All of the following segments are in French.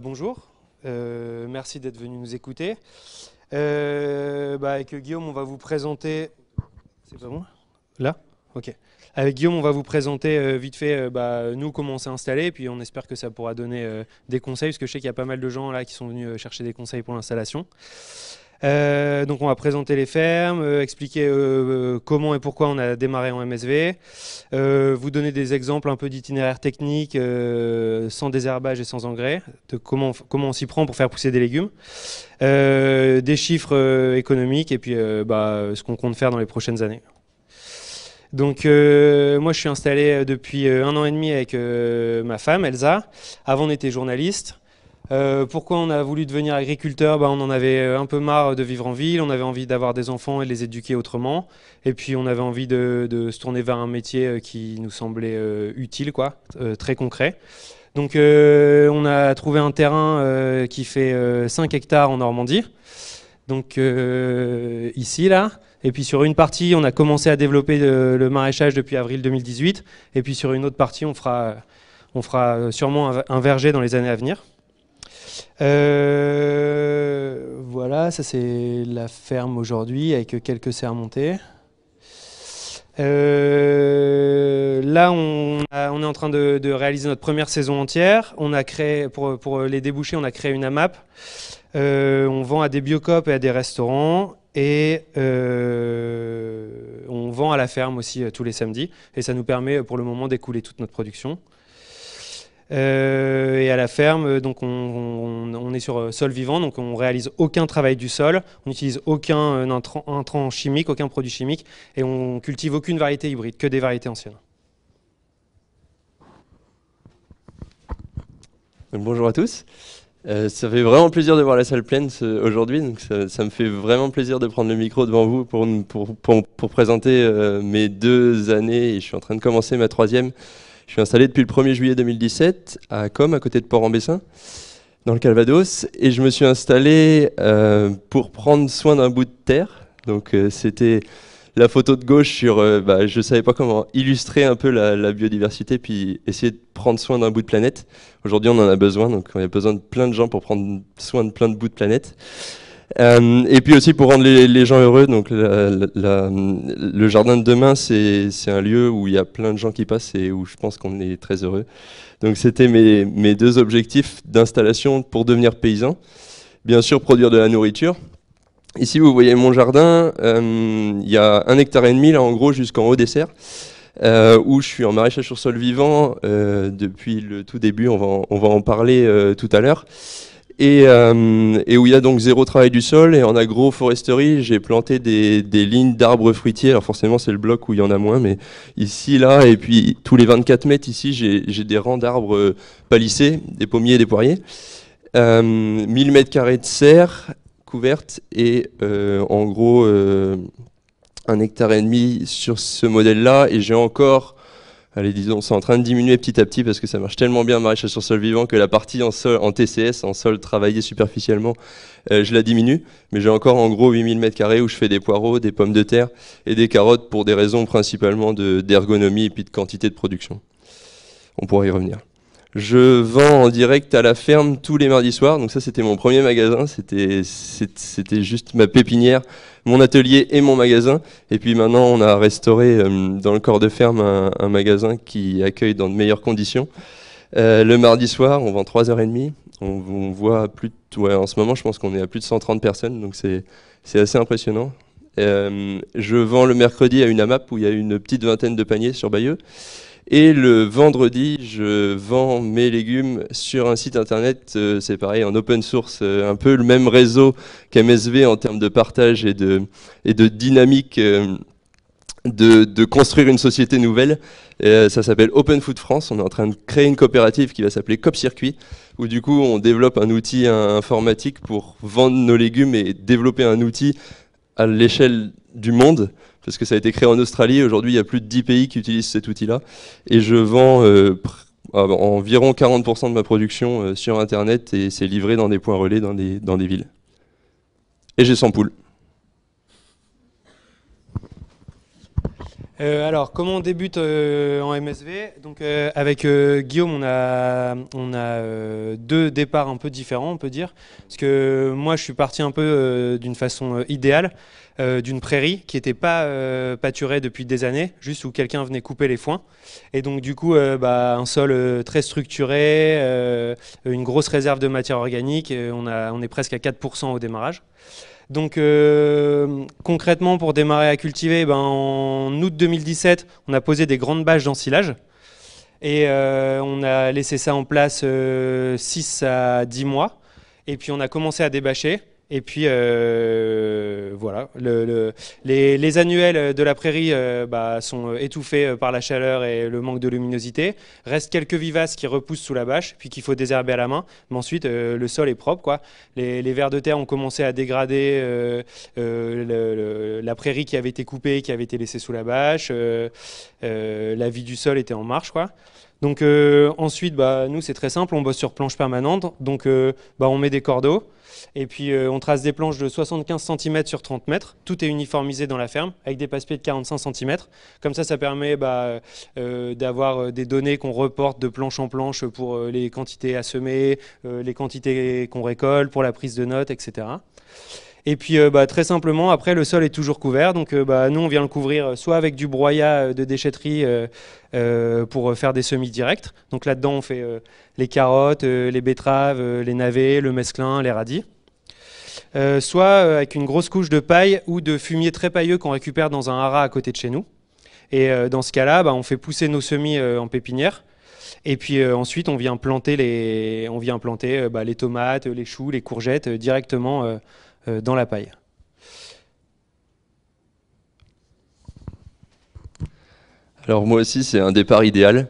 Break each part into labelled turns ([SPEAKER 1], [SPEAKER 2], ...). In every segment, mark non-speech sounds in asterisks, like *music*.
[SPEAKER 1] bonjour. Euh, merci d'être venu nous écouter. Euh, bah, avec Guillaume, on va vous présenter. C'est pas Là Ok. Avec Guillaume, on va vous présenter euh, vite fait bah, nous comment on s'est installé, puis on espère que ça pourra donner des conseils, parce que je sais qu'il y a pas mal de gens là qui sont venus chercher des conseils pour l'installation. Euh, donc on va présenter les fermes, euh, expliquer euh, comment et pourquoi on a démarré en MSV, vous donner des exemples un peu d'itinéraire technique sans désherbage et sans engrais, de comment, comment on s'y prend pour faire pousser des légumes, des chiffres économiques et puis bah, ce qu'on compte faire dans les prochaines années. Donc moi je suis installé depuis un an et demi avec ma femme Elsa. Avant on était journaliste. Euh, pourquoi on a voulu devenir agriculteur bah, On en avait euh, un peu marre de vivre en ville, on avait envie d'avoir des enfants et de les éduquer autrement. Et puis on avait envie de, se tourner vers un métier euh, qui nous semblait utile, quoi, très concret. Donc on a trouvé un terrain qui fait 5 hectares en Normandie, donc ici là. Et puis sur une partie, on a commencé à développer le maraîchage depuis avril 2018. Et puis sur une autre partie, on fera, on fera sûrement un verger dans les années à venir. Euh, voilà, ça c'est la ferme aujourd'hui avec quelques serres montées. Euh, là, on, est en train de, réaliser notre première saison entière. On a créé, pour, les débouchés, on a créé une AMAP. Euh, on vend à des biocopes et à des restaurants. Et on vend à la ferme aussi tous les samedis. Et ça nous permet pour le moment d'écouler toute notre production. Euh, et à la ferme, euh, donc on, est sur euh, sol vivant, donc on réalise aucun travail du sol, on n'utilise aucun intrant, chimique, aucun produit chimique, et on cultive aucune variété hybride, que des variétés anciennes.
[SPEAKER 2] Bonjour à tous. ça fait vraiment plaisir de voir la salle pleine aujourd'hui, donc ça, me fait vraiment plaisir de prendre le micro devant vous pour, pour, pour, présenter mes deux années, et je suis en train de commencer ma troisième, je suis installé depuis le 1er juillet 2017 à Com, à côté de Port-en-Bessin, dans le Calvados, et je me suis installé euh, pour prendre soin d'un bout de terre. Donc euh, c'était la photo de gauche sur, je euh, bah, je savais pas comment illustrer un peu la, la biodiversité, puis essayer de prendre soin d'un bout de planète. Aujourd'hui, on en a besoin, donc on a besoin de plein de gens pour prendre soin de plein de bouts de planète. Euh, et puis aussi pour rendre les, gens heureux, donc le jardin de demain, c'est un lieu où il y a plein de gens qui passent et où je pense qu'on est très heureux. Donc c'était mes, deux objectifs d'installation pour devenir paysan. Bien sûr, produire de la nourriture. Ici, vous voyez mon jardin, euh, il y a un hectare et demi, là en gros, jusqu'en haut dessert. Euh, où je suis en maraîchage sur sol vivant euh, depuis le tout début, on va en, parler tout à l'heure et, euh, et, où il y a donc zéro travail du sol. Et en agroforesterie, j'ai planté des, des lignes d'arbres fruitiers. Alors forcément, c'est le bloc où il y en a moins, mais ici, là, et puis tous les 24 mètres ici, j'ai des rangs d'arbres euh, palissés, des pommiers des poiriers. Euh, 1000 mètres carrés de serre couverte et euh, en gros euh, un hectare et demi sur ce modèle-là. Et j'ai encore Allez, disons, c'est en train de diminuer petit à petit parce que ça marche tellement bien, maraîchage sur sol vivant, que la partie en, sol, en TCS, en sol travaillé superficiellement, euh, je la diminue. Mais j'ai encore en gros 8000 m2 où je fais des poireaux, des pommes de terre et des carottes pour des raisons principalement d'ergonomie et puis de quantité de production. On pourra y revenir. Je vends en direct à la ferme tous les mardis soirs. Donc ça, c'était mon premier magasin. C'était c'était juste ma pépinière, mon atelier et mon magasin. Et puis maintenant, on a restauré euh, dans le corps de ferme un, magasin qui accueille dans de meilleures conditions. Euh, le mardi soir, on vend 3h30. On, on voit plus ouais, en ce moment, je pense qu'on est à plus de 130 personnes. Donc c'est assez impressionnant. Euh, je vends le mercredi à une AMAP où il y a une petite vingtaine de paniers sur Bayeux. Et le vendredi, je vends mes légumes sur un site internet, euh, c'est pareil, en open source, euh, un peu le même réseau qu'MSV en termes de partage et de, et de dynamique euh, de, construire une société nouvelle. ça s'appelle Open Food France, on est en train de créer une coopérative qui va s'appeler Cop Circuit, où du coup on développe un outil informatique pour vendre nos légumes et développer un outil à l'échelle du monde parce que ça a été créé en Australie. Aujourd'hui, il y a plus de 10 pays qui utilisent cet outil-là. Et je vends euh, ah, bah, environ 40% de ma production euh, sur Internet et c'est livré dans des points relais dans des, dans des villes. Et j'ai 100 poules.
[SPEAKER 1] Euh, alors, comment on débute en MSV Donc, avec Guillaume, on on a deux départs un peu différents, on peut dire. Parce que moi, je suis parti un peu d'une façon idéale. Euh, d'une prairie qui n'était pas euh, pâturée depuis des années, juste où quelqu'un venait couper les foins. Et donc du coup, euh, bah, un sol très structuré, une grosse réserve de matière organique, on, est presque à 4% au démarrage. Donc concrètement, pour démarrer à cultiver, ben, en août 2017, on a posé des grandes bâches d'ensilage. Et on a laissé ça en place 6 à 10 mois. Et puis on a commencé à débâcher. Et puis euh, voilà, les, annuels de la prairie euh, bah, sont euh, étouffés par la chaleur et le manque de luminosité. reste quelques vivaces qui repoussent sous la bâche, puis qu'il faut désherber à la main. Mais ensuite, le sol est propre. Quoi. Les, vers de terre ont commencé à dégrader la prairie qui avait été coupée, qui avait été laissée sous la bâche. la vie du sol était en marche. Quoi. Donc ensuite, bah, nous c'est très simple, on bosse sur planche permanente. Donc bah, on met des cordeaux. Et puis euh, on trace des planches de 75 cm sur 30 mètres. Tout est uniformisé dans la ferme avec des passe-pieds de 45 cm. Comme ça, ça permet bah, euh, d'avoir euh, des données qu'on reporte de planche en planche pour les quantités à semer, les quantités qu'on récolte, pour la prise de notes, etc. Et puis euh, bah, très simplement, après, le sol est toujours couvert. Donc euh, bah, nous, on vient le couvrir euh, soit avec du broyat de déchetterie pour faire des semis directs. Donc là-dedans, on fait les carottes, les betteraves, les navets, le mesclin, les radis. soit avec une grosse couche de paille ou de fumier très pailleux qu'on récupère dans un haras à côté de chez nous. Et dans ce cas-là, bah, on fait pousser nos semis en pépinière. Et puis ensuite, on vient planter les, on vient planter, bah, les tomates, les choux, les courgettes directement euh, dans la paille.
[SPEAKER 2] Alors moi aussi, c'est un départ idéal.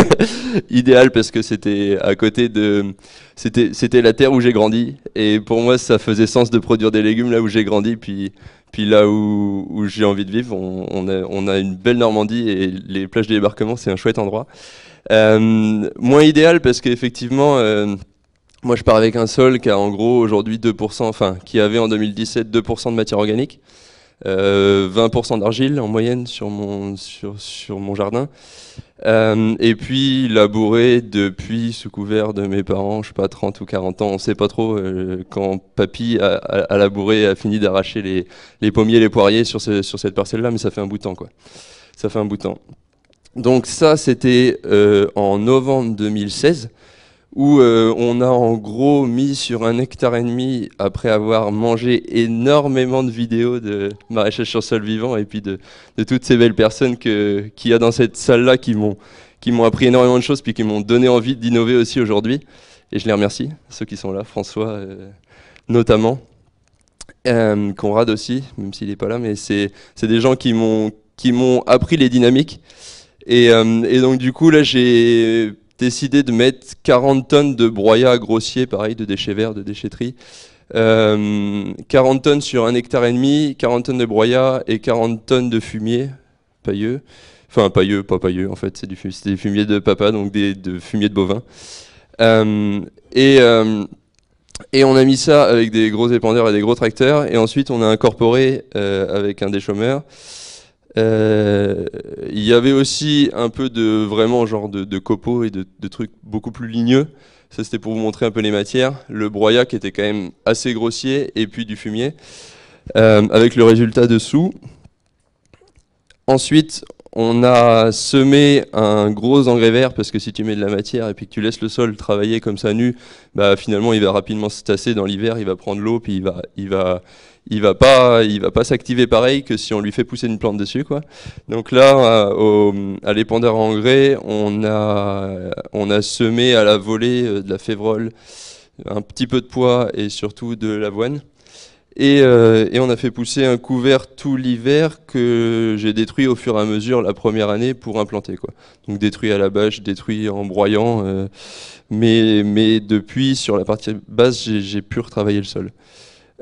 [SPEAKER 2] *laughs* idéal parce que c'était à côté de... C'était la terre où j'ai grandi. Et pour moi, ça faisait sens de produire des légumes là où j'ai grandi. Puis, puis là où, où j'ai envie de vivre, on, a, une belle Normandie et les plages de débarquement, c'est un chouette endroit. Euh, moins idéal parce qu'effectivement... Euh, moi, je pars avec un sol qui a en gros aujourd'hui 2%, enfin, qui avait en 2017 2% de matière organique, euh, 20% d'argile en moyenne sur mon, sur, sur mon jardin, euh, et puis labouré depuis sous couvert de mes parents, je sais pas, 30 ou 40 ans, on sait pas trop, euh, quand papy a, a, a, labouré, a fini d'arracher les, les pommiers, les poiriers sur, ce, sur cette parcelle-là, mais ça fait un bout de temps, quoi. Ça fait un bout de temps. Donc ça, c'était euh, en novembre 2016 où euh, on a en gros mis sur un hectare et demi, après avoir mangé énormément de vidéos de sur sol vivant et puis de, toutes ces belles personnes qu'il y a dans cette salle-là qui m'ont qui m'ont appris énormément de choses puis qui m'ont donné envie d'innover aussi aujourd'hui. Et je les remercie, ceux qui sont là, François euh, notamment, euh, Conrad aussi, même s'il n'est pas là, mais c'est des gens qui m'ont appris les dynamiques. Et, euh, et, donc du coup là j'ai décidé de mettre 40 tonnes de broyats grossiers, pareil, de déchets verts, de déchetterie, 40 euh, tonnes sur un hectare et demi, 40 tonnes de broyat et 40 tonnes de fumier pailleux. Enfin, pailleux, pas pailleux, en fait, c'est du, des fumiers de papa, donc des de fumier de bovin. Euh, et, euh, et on a mis ça avec des gros épandeurs et des gros tracteurs, et ensuite on a incorporé avec un déchômeur euh, il y avait aussi un peu de vraiment genre de, copeaux et de, trucs beaucoup plus ligneux. Ça c'était pour vous montrer un peu les matières. Le broyat qui était quand même assez grossier et puis du fumier euh, avec le résultat dessous. Ensuite, on a semé un gros engrais vert parce que si tu mets de la matière et puis que tu laisses le sol travailler comme ça nu, bah finalement il va rapidement se tasser dans l'hiver, il va prendre l'eau puis il va, il va, il va pas, il va pas s'activer pareil que si on lui fait pousser une plante dessus quoi. Donc là, à, euh, au, à l'épandeur engrais, on a, on a semé à la volée euh, de la févrole, un petit peu de pois et surtout de l'avoine. Euh, et, on a fait pousser un couvert tout l'hiver que j'ai détruit au fur et à mesure la première année pour implanter. Quoi. Donc détruit à la bâche, détruit en broyant. Euh, mais, mais depuis, sur la partie basse, j'ai pu retravailler le sol.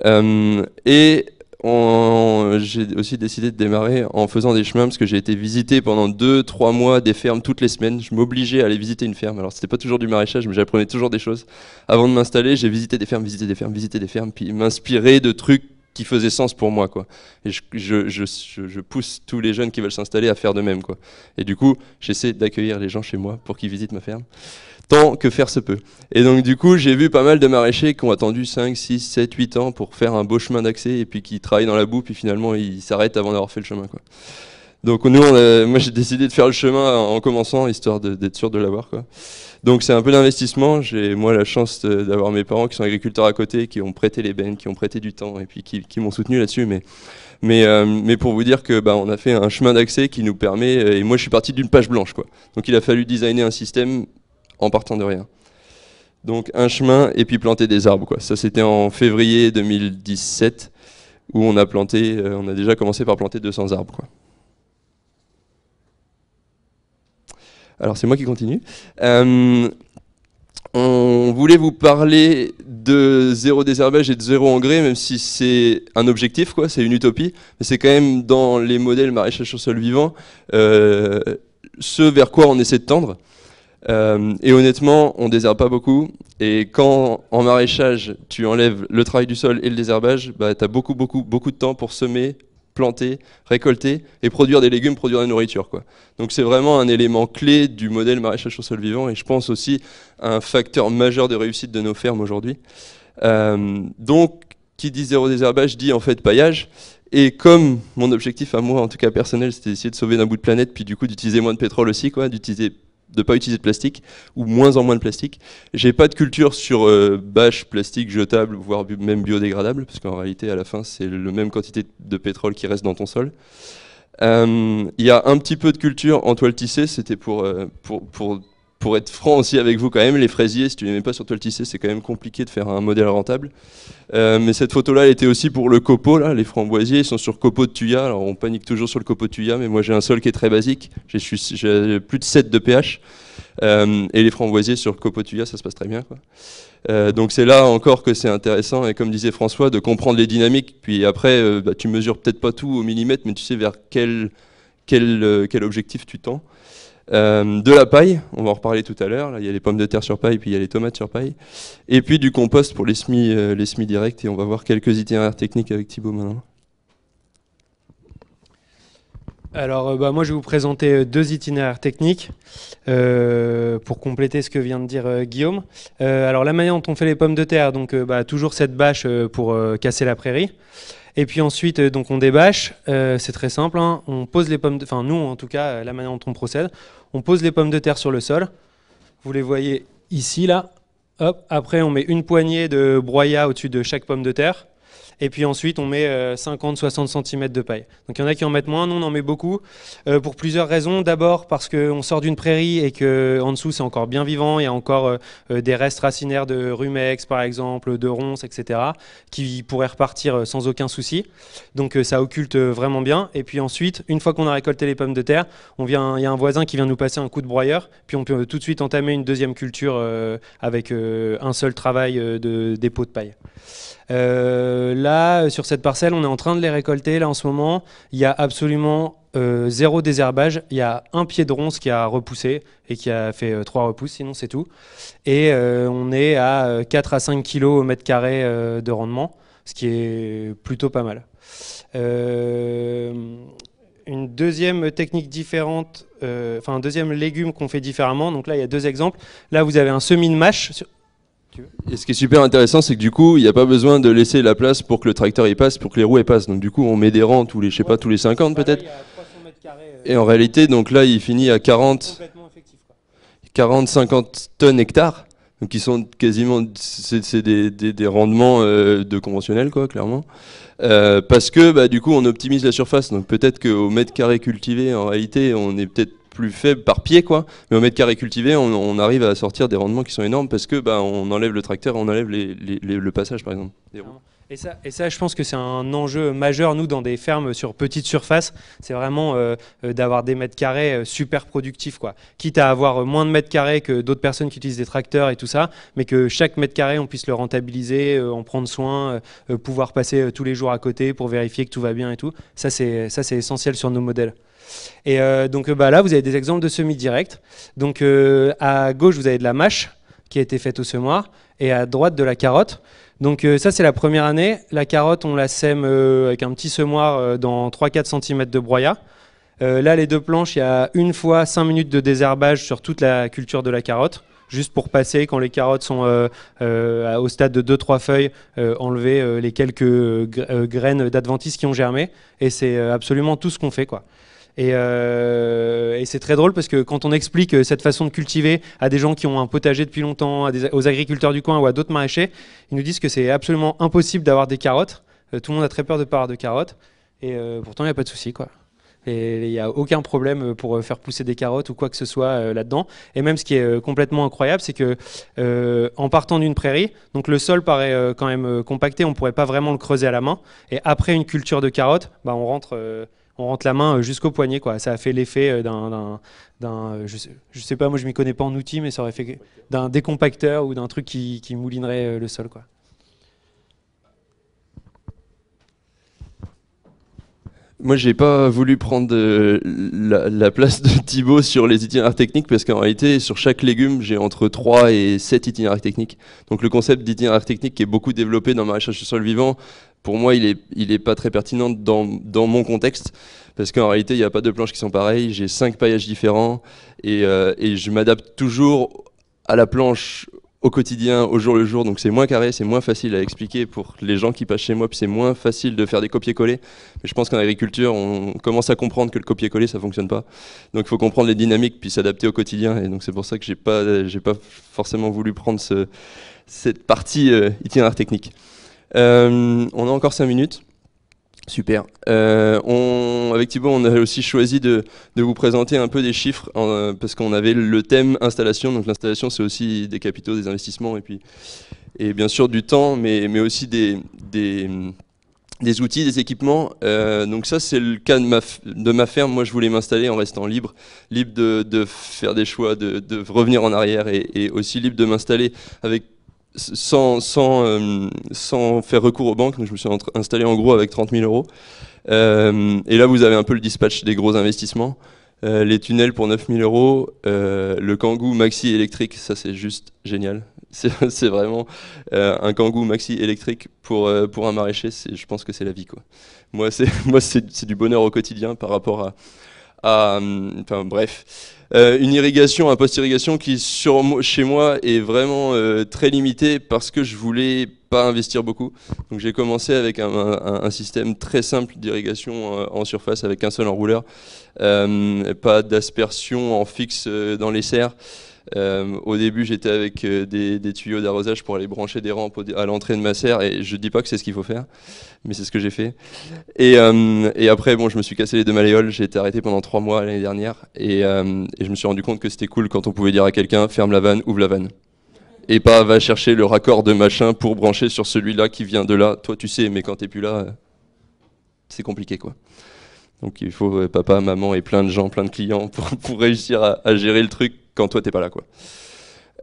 [SPEAKER 2] Euh, et euh, j'ai aussi décidé de démarrer en faisant des chemins parce que j'ai été visiter pendant 2-3 mois des fermes toutes les semaines. Je m'obligeais à aller visiter une ferme. Alors c'était pas toujours du maraîchage, mais j'apprenais toujours des choses. Avant de m'installer, j'ai visité des fermes, visité des fermes, visité des fermes, puis m'inspirer de trucs qui faisait sens pour moi. Quoi. Et je, je pousse tous les jeunes qui veulent s'installer à faire de même. Quoi. Et du coup, j'essaie d'accueillir les gens chez moi pour qu'ils visitent ma ferme, tant que faire se peut. Et donc du coup, j'ai vu pas mal de maraîchers qui ont attendu 5, 6, 7, 8 ans pour faire un beau chemin d'accès, et puis qui travaillent dans la boue, puis finalement ils s'arrêtent avant d'avoir fait le chemin. Quoi. Donc nous, moi j'ai décidé de faire le chemin en commençant, histoire d'être sûr de l'avoir. Donc c'est un peu d'investissement. J'ai moi la chance d'avoir mes parents qui sont agriculteurs à côté, qui ont prêté les bennes, qui ont prêté du temps et puis qui, m'ont soutenu là-dessus. Mais mais, euh, pour vous dire que bah, on a fait un chemin d'accès qui nous permet. Euh, et moi je suis parti d'une page blanche quoi. Donc il a fallu designer un système en partant de rien. Donc un chemin et puis planter des arbres quoi. Ça c'était en février 2017 où on a planté, euh, on a déjà commencé par planter 200 arbres Alors c'est moi qui continue. Euh, on voulait vous parler de zéro désherbage et de zéro engrais, même si c'est un objectif, quoi, c'est une utopie. Mais c'est quand même dans les modèles maraîchage sur sol vivant euh, ce vers quoi on essaie de tendre. Euh, et honnêtement, on désherbe pas beaucoup. Et quand en maraîchage, tu enlèves le travail du sol et le désherbage, bah, tu as beaucoup, beaucoup, beaucoup de temps pour semer, planter, récolter et produire des légumes, produire de la nourriture. Quoi. Donc c'est vraiment un élément clé du modèle maraîchage sur sol vivant et je pense aussi un facteur majeur de réussite de nos fermes aujourd'hui. Euh, donc qui dit zéro désherbage dit en fait paillage. Et comme mon objectif à moi, en tout cas personnel, c'était d'essayer de sauver d'un bout de planète, puis du coup d'utiliser moins de pétrole aussi, quoi, d'utiliser de pas utiliser de plastique ou moins en moins de plastique. J'ai pas de culture sur euh, bâches, plastique, jetable, voire même biodégradable, parce qu'en réalité, à la fin, c'est la même quantité de pétrole qui reste dans ton sol. Euh, il y a un petit peu de culture en toile tissée, c'était pour, euh, pour, pour pour être franc aussi avec vous quand même, les fraisiers, si tu les mets pas sur le tissé, c'est quand même compliqué de faire un modèle rentable. Euh, mais cette photo-là, elle était aussi pour le copeau, là, les framboisiers, ils sont sur copeau de tuya, alors on panique toujours sur le copeau de tuya, mais moi j'ai un sol qui est très basique, j'ai plus de 7 de pH, euh, et les framboisiers sur copeau de tuya, ça se passe très bien. Euh, donc c'est là encore que c'est intéressant, et comme disait François, de comprendre les dynamiques, puis après, bah, tu mesures peut-être pas tout au millimètre, mais tu sais vers quel, quel, quel objectif tu tends. Euh, de la paille, on va en reparler tout à l'heure, il y a les pommes de terre sur paille, puis il y a les tomates sur paille, et puis du compost pour les semis, euh, directs, et on va voir quelques itinéraires techniques avec Thibaut maintenant.
[SPEAKER 1] Alors euh, bah, moi je vais vous présenter deux itinéraires techniques pour compléter ce que vient de dire Guillaume. alors la manière dont on fait les pommes de terre, donc bah, toujours cette bâche pour casser la prairie. Et puis ensuite, euh, donc on débâche, euh, c'est très simple, hein. on pose les pommes, enfin nous en tout cas, euh, la manière dont on procède, on pose les pommes de terre sur le sol, vous les voyez ici là, hop, après on met une poignée de broyat au-dessus de chaque pomme de terre, et puis ensuite, on met 50-60 euh, cm de paille. Donc il y en a qui en mettent moins, nous on en met beaucoup, euh, pour plusieurs raisons. D'abord parce qu'on sort d'une prairie et qu'en dessous c'est encore bien vivant, il y a encore euh, des restes racinaires de rumex par exemple, de ronces, etc., qui pourraient repartir sans aucun souci. Donc ça occulte vraiment bien. Et puis ensuite, une fois qu'on a récolté les pommes de terre, on vient, il y a un voisin qui vient nous passer un coup de broyeur, puis on peut tout de suite entamer une deuxième culture avec un seul travail de dépôt de paille. Euh, là, sur cette parcelle, on est en train de les récolter. Là, en ce moment, il y a absolument euh, zéro désherbage. Il y a un pied de ronce qui a repoussé et qui a fait euh, trois repousses, sinon c'est tout. Et on est à 4 à 5 kg au mètre carré de rendement, ce qui est plutôt pas mal. une deuxième technique différente, enfin un deuxième légume qu'on fait différemment. Donc là, il y a deux exemples. Là, vous avez un semis de mâche et
[SPEAKER 2] ce qui est super intéressant, c'est que du coup, il n'y a pas besoin de laisser la place pour que le tracteur y passe, pour que les roues y passent. Donc du coup, on met des rangs tous les, je sais pas, tous les 50 peut-être. Euh, Et en réalité, donc là, il finit à 40, 40, 50 tonnes hectares, donc qui sont quasiment, c'est des, rendements euh, de conventionnels, quoi, clairement. Euh, parce que, bah, du coup, on optimise la surface. Donc peut-être qu'au mètre carré cultivé, en réalité, on est peut-être plus faible par pied, quoi. Mais au mètre carré cultivé, on, arrive à sortir des rendements qui sont énormes parce que bah, on enlève le tracteur, on enlève le passage, par exemple.
[SPEAKER 1] Et ça, je pense que c'est un enjeu majeur, nous, dans des fermes sur petite surface. C'est vraiment euh, euh, d'avoir des mètres carrés euh, super productifs, quoi. Quitte à avoir moins de mètres carrés que d'autres personnes qui utilisent des tracteurs et tout ça, mais que chaque mètre carré, on puisse le rentabiliser, en prendre soin, pouvoir passer tous les jours à côté pour vérifier que tout va bien et tout. Ça, c'est essentiel sur nos modèles. Et euh, donc euh, bah, là, vous avez des exemples de semis directs, Donc euh, à gauche, vous avez de la mâche qui a été faite au semoir et à droite de la carotte. Donc ça, c'est la première année. La carotte, on la sème avec un petit semoir dans 3-4 cm de broyat. là, les deux planches, il y a une fois 5 minutes de désherbage sur toute la culture de la carotte juste pour passer quand les carottes sont au stade de 2-3 feuilles, enlever les quelques graines d'adventice qui ont germé. Et c'est absolument tout ce qu'on fait. quoi. Euh, et, c'est très drôle parce que quand on explique euh, cette façon de cultiver à des gens qui ont un potager depuis longtemps, aux agriculteurs du coin ou à d'autres maraîchers, ils nous disent que c'est absolument impossible d'avoir des carottes. Euh, tout le monde a très peur de pas avoir de carottes. Et pourtant, il n'y a pas de souci, quoi. Et il n'y a aucun problème pour faire pousser des carottes ou quoi que ce soit là-dedans. Et même ce qui est complètement incroyable, c'est que en partant d'une prairie, donc le sol paraît quand même compacté, on ne pourrait pas vraiment le creuser à la main. Et après une culture de carottes, bah, on rentre on rentre la main euh, jusqu'au poignet. Quoi. Ça a fait l'effet euh, d'un, euh, je, sais, je sais pas, moi je m'y connais pas en outil, mais ça aurait fait d'un décompacteur ou d'un truc qui, qui moulinerait le sol. Quoi.
[SPEAKER 2] Moi, j'ai pas voulu prendre euh, la, place de Thibaut sur les itinéraires techniques parce qu'en réalité, sur chaque légume, j'ai entre 3 et 7 itinéraires techniques. Donc, le concept d'itinéraire technique qui est beaucoup développé dans ma recherche sur le vivant, pour moi, il est, il est pas très pertinent dans, mon contexte parce qu'en réalité, il n'y a pas de planches qui sont pareilles. J'ai 5 paillages différents et, euh, et je m'adapte toujours à la planche au quotidien, au jour le jour, donc c'est moins carré, c'est moins facile à expliquer pour les gens qui passent chez moi, puis c'est moins facile de faire des copier-coller. Mais je pense qu'en agriculture, on commence à comprendre que le copier-coller, ça fonctionne pas. Donc il faut comprendre les dynamiques, puis s'adapter au quotidien. Et donc c'est pour ça que j'ai pas, j'ai pas forcément voulu prendre ce, cette partie euh, itinéraire technique. Euh, on a encore cinq minutes. Super. Euh, on, avec Thibault, on a aussi choisi de, vous présenter un peu des chiffres euh, parce qu'on avait le thème installation. Donc l'installation, c'est aussi des capitaux, des investissements et puis et bien sûr du temps, mais, mais aussi des, des, outils, des équipements. Euh, donc ça, c'est le cas de ma, de ma ferme. Moi, je voulais m'installer en restant libre, libre de, de faire des choix, de, de revenir en arrière et aussi libre de m'installer avec sans, sans, euh, sans, faire recours aux banques, je me suis installé en gros avec 30 000 euros. Euh, et là, vous avez un peu le dispatch des gros investissements. Euh, les tunnels pour 9 000 euros, le Kangoo Maxi électrique, ça c'est juste génial. *laughs* C'est vraiment un Kangoo Maxi électrique pour, pour un maraîcher, je pense que c'est la vie. Quoi. Moi, c'est *laughs* du bonheur au quotidien par rapport à... à hum, enfin, bref. Euh, une irrigation, un post-irrigation qui sur, chez moi est vraiment euh, très limitée parce que je voulais pas investir beaucoup. Donc j'ai commencé avec un, un, un, système très simple d'irrigation euh, en surface avec un seul enrouleur, pas d'aspersion en fixe dans les serres. Euh, au début, j'étais avec euh, des, tuyaux d'arrosage pour aller brancher des rampes à l'entrée de ma serre, et je dis pas que c'est ce qu'il faut faire, mais c'est ce que j'ai fait. Et, euh, après, bon, je me suis cassé les deux malléoles, j'ai été arrêté pendant trois mois l'année dernière, et, je me suis rendu compte que c'était cool quand on pouvait dire à quelqu'un ferme la vanne, ouvre la vanne. Et pas va chercher le raccord de machin pour brancher sur celui-là qui vient de là. Toi, tu sais, mais quand tu t'es plus là, c'est compliqué, quoi. Donc il faut papa, maman et plein de gens, plein de clients pour, *laughs* réussir à, gérer le truc quand toi t'es pas là quoi.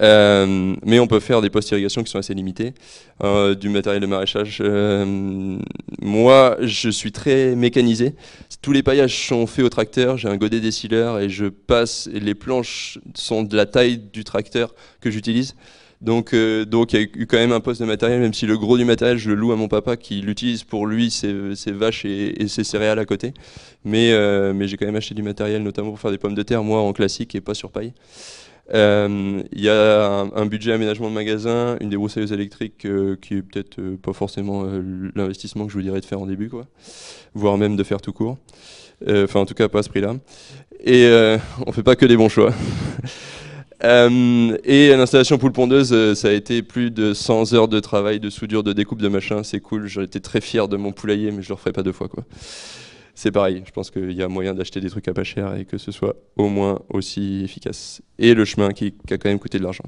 [SPEAKER 2] Euh, mais on peut faire des post irrigation qui sont assez limitées, euh, du matériel de maraîchage. Euh, moi, je suis très mécanisé. Tous les paillages sont faits au tracteur. J'ai un godet d'essileur et je passe. les planches sont de la taille du tracteur que j'utilise. Donc, euh, donc il y a eu quand même un poste de matériel, même si le gros du matériel, je le loue à mon papa qui l'utilise pour lui, ses, vaches et, ses céréales à côté. Mais, euh, mais j'ai quand même acheté du matériel, notamment pour faire des pommes de terre, moi en classique et pas sur paille. Euh, il y a un, budget aménagement de magasin, une débroussailleuse électrique électriques qui est peut-être pas forcément l'investissement que je vous dirais de faire en début, quoi. voire même de faire tout court. Enfin, en tout cas, pas à ce prix-là. Et on fait pas que des bons choix. *laughs* Euh, et l'installation poule pondeuse, euh, ça a été plus de 100 heures de travail, de soudure, de découpe, de machin, c'est cool, j'étais très fier de mon poulailler, mais je le referai pas deux fois quoi. C'est pareil, je pense qu'il y a moyen d'acheter des trucs à pas cher et que ce soit au moins aussi efficace. Et le chemin qui, a quand même coûté de l'argent.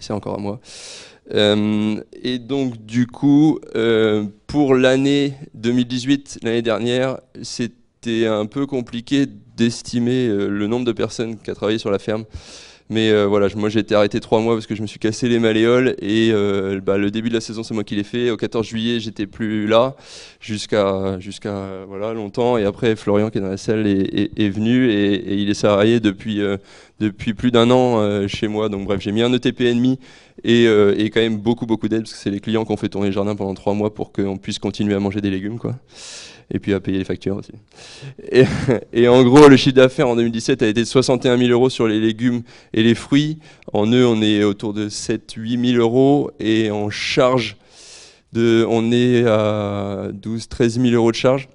[SPEAKER 2] C'est encore à moi. Euh, et donc du coup, euh, pour l'année 2018, l'année dernière, c'était un peu compliqué d'estimer le nombre de personnes qui a travaillé sur la ferme. Mais euh, voilà, moi j'ai été arrêté trois mois parce que je me suis cassé les malléoles et euh, bah, le début de la saison c'est moi qui l'ai fait. Au 14 juillet j'étais plus là jusqu'à jusqu'à voilà longtemps et après Florian qui est dans la salle est, venu et, il est salarié depuis euh, depuis plus d'un an chez moi. Donc bref, j'ai mis un ETP et demi et, et quand même beaucoup beaucoup d'aide parce que c'est les clients qui ont fait tourner le jardin pendant trois mois pour qu'on puisse continuer à manger des légumes quoi et puis à payer les factures aussi. Et, *laughs* en gros, le chiffre d'affaires en 2017 a été de 61 000 euros sur les légumes et les fruits. En eux, on est autour de 7-8 000 euros et en charge, de, on est à 12-13 000 euros de charge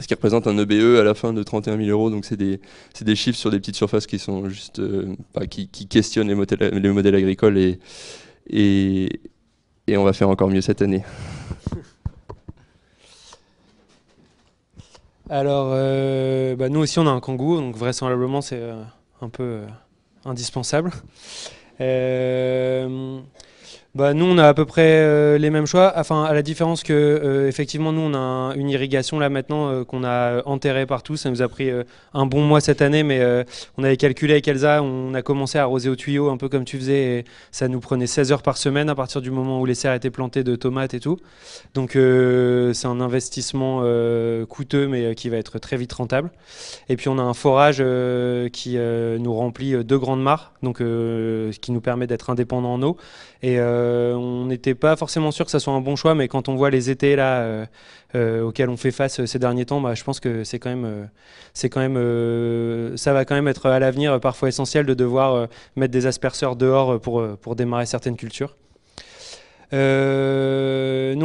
[SPEAKER 2] ce qui représente un EBE e à la fin de 31 000 euros. Donc c'est des, des, chiffres sur des petites surfaces qui sont juste, euh, bah, qui, questionnent les modèles, les modèles agricoles et, et, et on va faire encore mieux cette année.
[SPEAKER 1] Alors, euh, bah, nous aussi, on a un kangou, donc vraisemblablement, c'est euh, un peu euh, indispensable bah, nous, on a à peu près euh, les mêmes choix, enfin, à la différence que, euh, effectivement, nous, on a une irrigation là maintenant euh, qu'on a enterrée partout. Ça nous a pris un bon mois cette année, mais on avait calculé avec Elsa, on a commencé à arroser au tuyau, un peu comme tu faisais, et ça nous prenait 16 heures par semaine à partir du moment où les serres étaient plantées de tomates et tout. Donc, c'est un investissement coûteux, mais qui va être très vite rentable. Et puis, on a un forage qui nous remplit deux grandes mares, donc qui nous permet d'être indépendant en eau. Et euh, on n'était pas forcément sûr que ça soit un bon choix, mais quand on voit les étés là euh, euh, auxquels on fait face ces derniers temps, bah, je pense que c'est quand même, ça va quand même être à l'avenir parfois essentiel de devoir mettre des asperseurs dehors pour, démarrer certaines cultures. nous,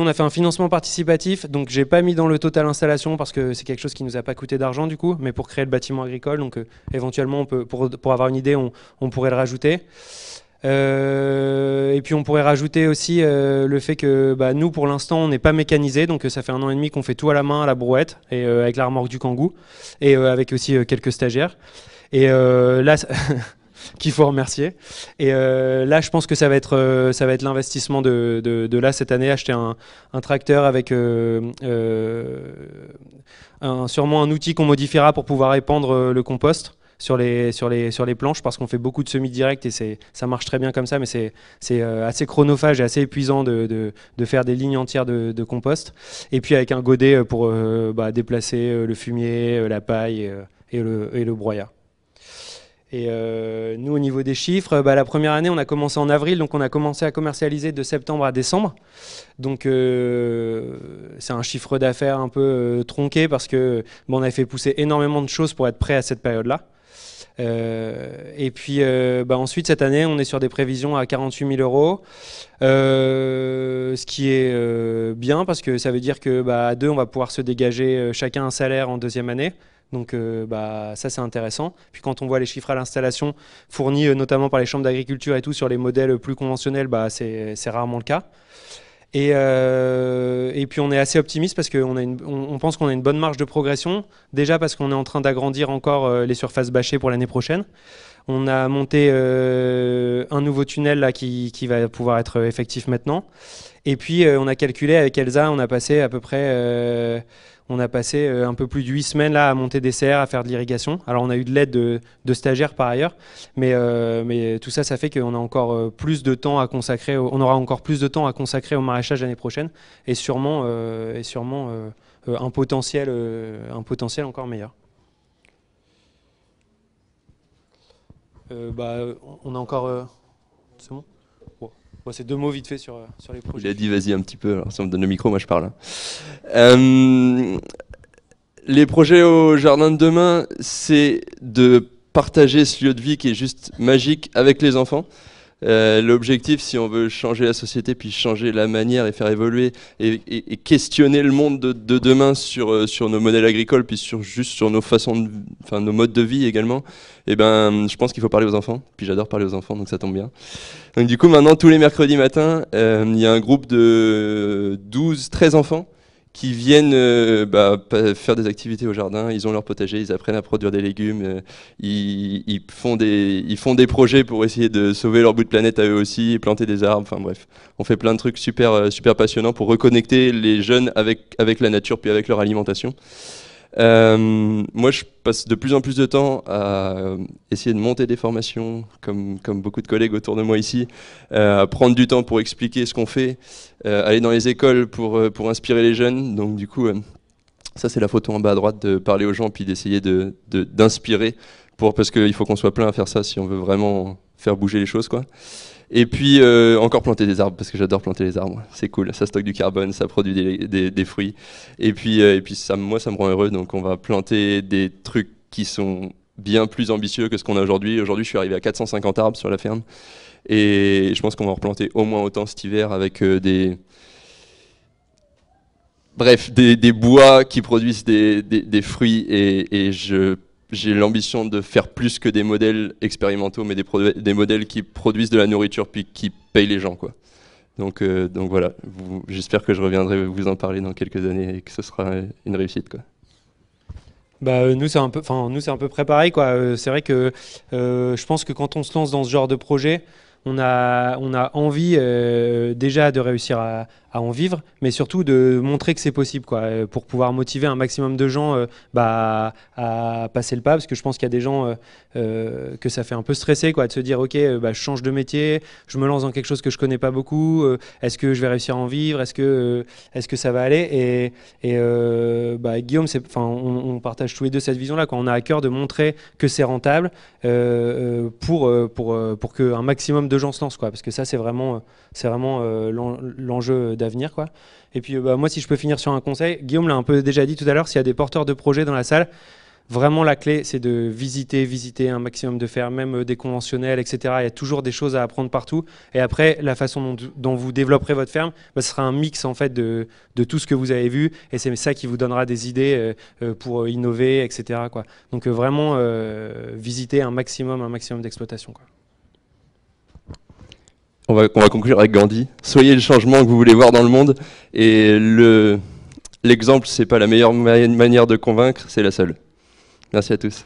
[SPEAKER 1] on a fait un financement participatif, donc j'ai pas mis dans le total installation parce que c'est quelque chose qui nous a pas coûté d'argent du coup, mais pour créer le bâtiment agricole, donc éventuellement, pour, avoir une idée, on pourrait le rajouter. Euh, et puis on pourrait rajouter aussi euh, le fait que bah, nous pour l'instant on n'est pas mécanisé, donc euh, ça fait un an et demi qu'on fait tout à la main à la brouette et avec la remorque du kangou et avec aussi quelques stagiaires. Et là *laughs* qu'il faut remercier. Et là je pense que ça va être ça va être l'investissement de, de, là cette année acheter un, tracteur avec un, sûrement un outil qu'on modifiera pour pouvoir épandre le compost sur les, sur les, sur les planches parce qu'on fait beaucoup de semis direct et ça marche très bien comme ça, mais c'est euh, assez chronophage et assez épuisant de, faire des lignes entières de, compost. Et puis avec un godet euh, pour euh, bah, déplacer le fumier, la paille et le, et le broyat. Et nous, au niveau des chiffres, bah, la première année, on a commencé en avril, donc on a commencé à commercialiser de septembre à décembre. Donc c'est un chiffre d'affaires un peu tronqué parce que bon on a fait pousser énormément de choses pour être prêt à cette période-là. Euh, et puis euh, bah, ensuite, cette année, on est sur des prévisions à 48 000 euros, euh, ce qui est bien parce que ça veut dire que bah, à deux, on va pouvoir se dégager chacun un salaire en deuxième année. Donc bah, ça c'est intéressant. Puis quand on voit les chiffres à l'installation fournis notamment par les chambres d'agriculture et tout sur les modèles plus conventionnels, c'est rarement le cas. Euh, et, puis on est assez optimiste parce qu'on on, on pense qu'on a une bonne marge de progression, déjà parce qu'on est en train d'agrandir encore euh, les surfaces bâchées pour l'année prochaine. On a monté euh, un nouveau tunnel là, qui, va pouvoir être effectif maintenant. Et puis, on a calculé avec Elsa, on a passé à peu près on a passé euh, un peu plus de huit semaines là à monter des serres, à faire de l'irrigation. Alors on a eu de l'aide de, stagiaires par ailleurs, mais, euh, mais tout ça, ça fait qu'on a encore euh, plus de temps à consacrer, on aura encore plus de temps à consacrer au maraîchage l'année prochaine et sûrement, et sûrement un, potentiel, un potentiel encore meilleur. bah, on a encore... C'est bon c'est deux mots vite fait sur, euh, sur les projets. Il a
[SPEAKER 2] dit vas-y un petit peu, alors, si on me donne le micro, moi je parle. Hein. Euh, les projets au Jardin de demain, c'est de partager ce lieu de vie qui est juste magique avec les enfants. Euh, l'objectif, si on veut changer la société, puis changer la manière et faire évoluer et, questionner le monde de, demain euh, sur, nos modèles agricoles, puis sur, juste sur nos façons, enfin nos modes de vie également, et eh ben, je pense qu'il faut parler aux enfants. Puis j'adore parler aux enfants, donc ça tombe bien. Donc du coup, maintenant, tous les mercredis matin, euh, il y a un groupe de 12, 13 enfants qui viennent euh, bah, faire des activités au jardin, ils ont leur potager, ils apprennent à produire des légumes, euh, ils, font des, ils font des projets pour essayer de sauver leur bout de planète à eux aussi, planter des arbres, enfin bref. On fait plein de trucs super, euh, super passionnants pour reconnecter les jeunes avec, avec la nature puis avec leur alimentation. Euh, moi, je passe de plus en plus de temps à euh, essayer de monter des formations, comme, comme beaucoup de collègues autour de moi ici, euh, à prendre du temps pour expliquer ce qu'on fait, aller dans les écoles pour, pour inspirer les jeunes. Donc, du coup, ça, c'est la photo en bas à droite, de parler aux gens, puis d'essayer d'inspirer, de, pour, parce qu'il faut qu'on soit plein à faire ça si on veut vraiment faire bouger les choses. quoi. Et puis euh, encore planter des arbres parce que j'adore planter les arbres. C'est cool, ça stocke du carbone, ça produit des, fruits. Et puis, euh, et puis ça, moi, ça me rend heureux. Donc on va planter des trucs qui sont bien plus ambitieux que ce qu'on a aujourd'hui. Aujourd'hui, je suis arrivé à 450 arbres sur la ferme. Et je pense qu'on va en replanter au moins autant cet hiver avec euh, des, bref, des, bois qui produisent des, des, fruits et, et je j'ai l'ambition de faire plus que des modèles expérimentaux, mais des, des modèles qui produisent de la nourriture puis qui payent les gens. Quoi. Donc, euh, donc voilà, j'espère que je reviendrai vous en parler dans quelques années et que ce sera une réussite. Quoi.
[SPEAKER 1] Bah, euh, nous, c'est un peu, enfin, nous, c'est un peu préparé, quoi. Euh, c'est vrai que je pense que quand on se lance dans ce genre de projet, on a, on a envie déjà de réussir à, à en vivre, mais surtout de montrer que c'est possible, quoi, euh, pour pouvoir motiver un maximum de gens euh, bah, à passer le pas, parce que je pense qu'il y a des gens euh, que ça fait un peu stresser, quoi, de se dire, ok, bah, je change de métier, je me lance dans quelque chose que je connais pas beaucoup, est-ce que je vais réussir à en vivre, est-ce que, est-ce que ça va aller Et, bah, Guillaume, c'est, enfin, on, partage tous les deux cette vision-là, quoi. on a à cœur de montrer que c'est rentable pour, pour, pour, pour qu'un maximum de gens se lancent, quoi, parce que ça, c'est vraiment c'est vraiment euh, l'enjeu d'avenir. quoi. Et puis euh, bah, moi, si je peux finir sur un conseil, Guillaume l'a un peu déjà dit tout à l'heure, s'il y a des porteurs de projets dans la salle, vraiment la clé, c'est de visiter, visiter un maximum de fermes, même euh, des conventionnels, etc. Il y a toujours des choses à apprendre partout. Et après, la façon dont, vous développerez votre ferme, bah, ce sera un mix en fait de, tout ce que vous avez vu, et c'est ça qui vous donnera des idées pour innover, etc. Quoi. Donc vraiment visiter un maximum, un maximum d'exploitation
[SPEAKER 2] on va, conclure avec Gandhi. Soyez le changement que vous voulez voir dans le monde. Et le, l'exemple, c'est pas la meilleure manière de convaincre, c'est la seule. Merci à tous.